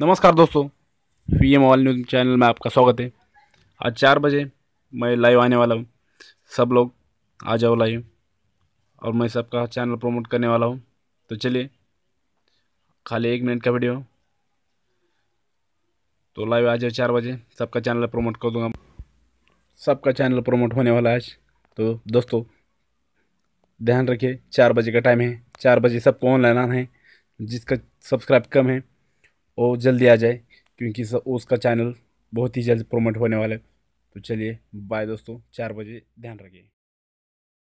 नमस्कार दोस्तों P M all news channel में आपका स्वागत है आज चार बजे मैं लाइव आने वाला हूँ सब लोग आ जाओ लाइव और मैं सबका चैनल प्रमोट करने वाला हूँ तो चलिए खाली एक मिनट का वीडियो तो लाइव आ जाओ चार बजे सबका चैनल प्रमोट कर दूँगा सबका चैनल प्रमोट होने वाला है आज तो दोस्तों ध्यान रखिए चार बजे का टाइम है चार बजे सबको ऑनलाइन आना है जिसका सब्सक्राइब कम है और जल्दी आ जाए क्योंकि उसका चैनल बहुत ही जल्द प्रोमोट होने वाला है तो चलिए बाय दोस्तों चार बजे ध्यान रखिए